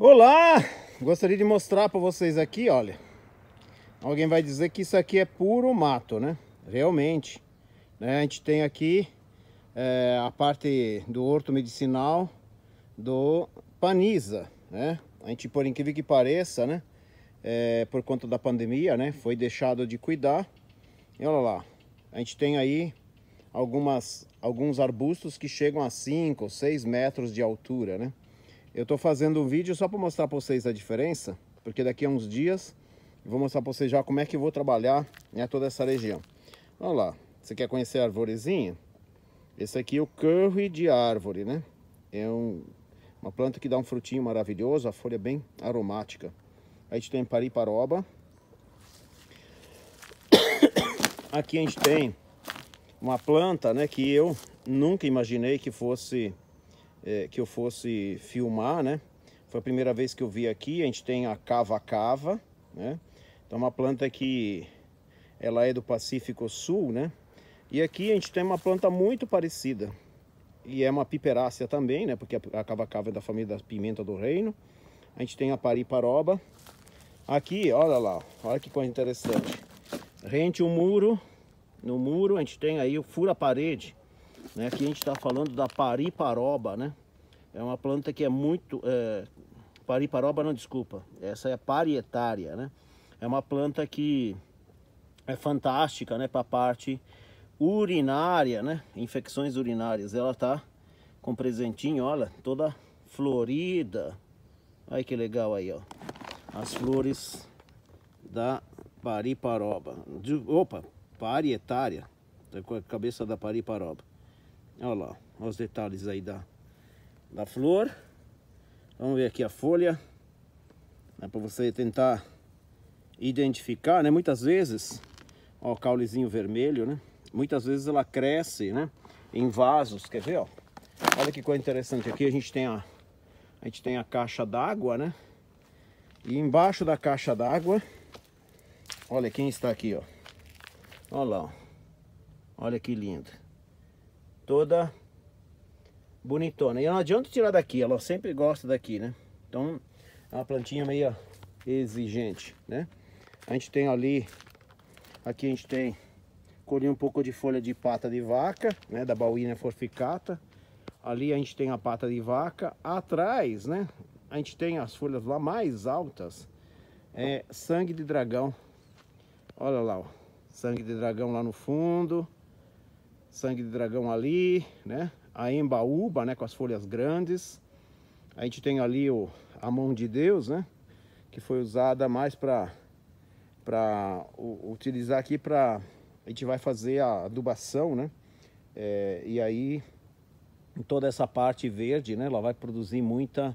Olá! Gostaria de mostrar para vocês aqui, olha. Alguém vai dizer que isso aqui é puro mato, né? Realmente. Né? A gente tem aqui é, a parte do horto medicinal do Paniza, né? A gente, por incrível que pareça, né? É, por conta da pandemia, né? Foi deixado de cuidar. E olha lá, a gente tem aí algumas, alguns arbustos que chegam a 5 ou 6 metros de altura, né? Eu estou fazendo um vídeo só para mostrar para vocês a diferença, porque daqui a uns dias eu vou mostrar para vocês já como é que eu vou trabalhar né, toda essa região. Olha lá, você quer conhecer a arvorezinha? Esse aqui é o curry de árvore, né? É um, uma planta que dá um frutinho maravilhoso, a folha é bem aromática. Aí a gente tem pariparoba. Aqui a gente tem uma planta né, que eu nunca imaginei que fosse é, que eu fosse filmar, né? Foi a primeira vez que eu vi aqui. A gente tem a cava-cava, né? Então, uma planta que ela é do Pacífico Sul, né? E aqui a gente tem uma planta muito parecida. E é uma piperácea também, né? Porque a cava-cava é da família da pimenta do reino. A gente tem a pariparoba. Aqui, olha lá, olha que coisa interessante. Rente o um muro, no muro a gente tem aí o fura-parede. Né? Aqui a gente está falando da pariparoba, né? É uma planta que é muito... É... Pariparoba não, desculpa. Essa é parietária, né? É uma planta que é fantástica, né? Para a parte urinária, né? Infecções urinárias. Ela está com presentinho, olha, toda florida. Olha que legal aí, ó. As flores da pariparoba. Opa, parietária. Tá com a cabeça da pariparoba. Olha lá, olha os detalhes aí da, da flor. Vamos ver aqui a folha. É para você tentar identificar, né? Muitas vezes, ó, o caulezinho vermelho, né? Muitas vezes ela cresce, né? Em vasos, quer ver, ó? Olha que coisa interessante, aqui a gente tem a, a, gente tem a caixa d'água, né? E embaixo da caixa d'água, olha quem está aqui, ó. Olha lá, ó. Olha que lindo toda bonitona. E não adianta tirar daqui, ela sempre gosta daqui, né? Então é uma plantinha meio exigente, né? A gente tem ali, aqui a gente tem, colhi um pouco de folha de pata de vaca, né? Da bauína forficata. Ali a gente tem a pata de vaca. Atrás, né? A gente tem as folhas lá mais altas. É sangue de dragão. Olha lá, ó. Sangue de dragão lá no fundo sangue de dragão ali, né? A embaúba, né, com as folhas grandes. A gente tem ali o, a mão de Deus, né? Que foi usada mais para para utilizar aqui para a gente vai fazer a adubação, né? É, e aí toda essa parte verde, né? Ela vai produzir muita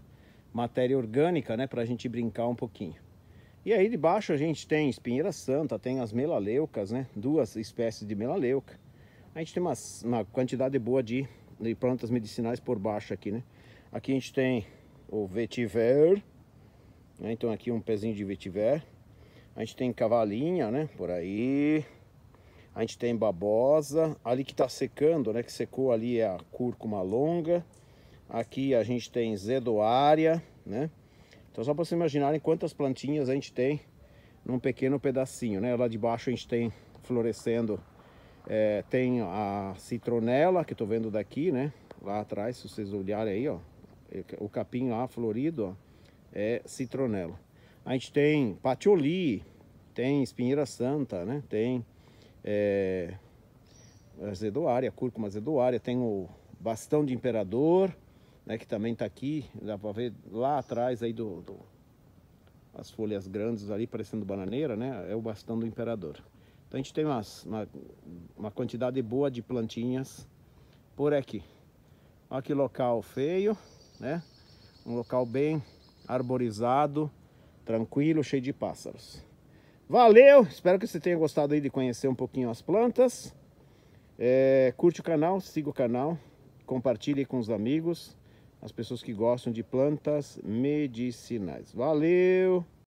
matéria orgânica, né? Para a gente brincar um pouquinho. E aí de baixo a gente tem espinheira santa, tem as melaleucas, né? Duas espécies de melaleuca. A gente tem uma, uma quantidade boa de, de plantas medicinais por baixo aqui, né? Aqui a gente tem o vetiver, né? então aqui um pezinho de vetiver. A gente tem cavalinha, né? Por aí. A gente tem babosa. Ali que tá secando, né? Que secou ali é a cúrcuma longa. Aqui a gente tem zedoária, né? Então só para vocês imaginarem quantas plantinhas a gente tem num pequeno pedacinho, né? Lá de baixo a gente tem florescendo é, tem a citronela, que estou vendo daqui, né? Lá atrás, se vocês olharem aí, ó. É, o capim lá florido, ó, é citronela. A gente tem patioli, tem espinheira santa, né? Tem é, azedoária, cúrcuma azedoária. Tem o bastão de imperador, né? Que também está aqui. Dá para ver lá atrás aí do, do... As folhas grandes ali, parecendo bananeira, né? É o bastão do imperador. Então a gente tem umas, uma, uma quantidade boa de plantinhas por aqui. Olha que local feio, né? Um local bem arborizado, tranquilo, cheio de pássaros. Valeu! Espero que você tenha gostado aí de conhecer um pouquinho as plantas. É, curte o canal, siga o canal, compartilhe com os amigos, as pessoas que gostam de plantas medicinais. Valeu!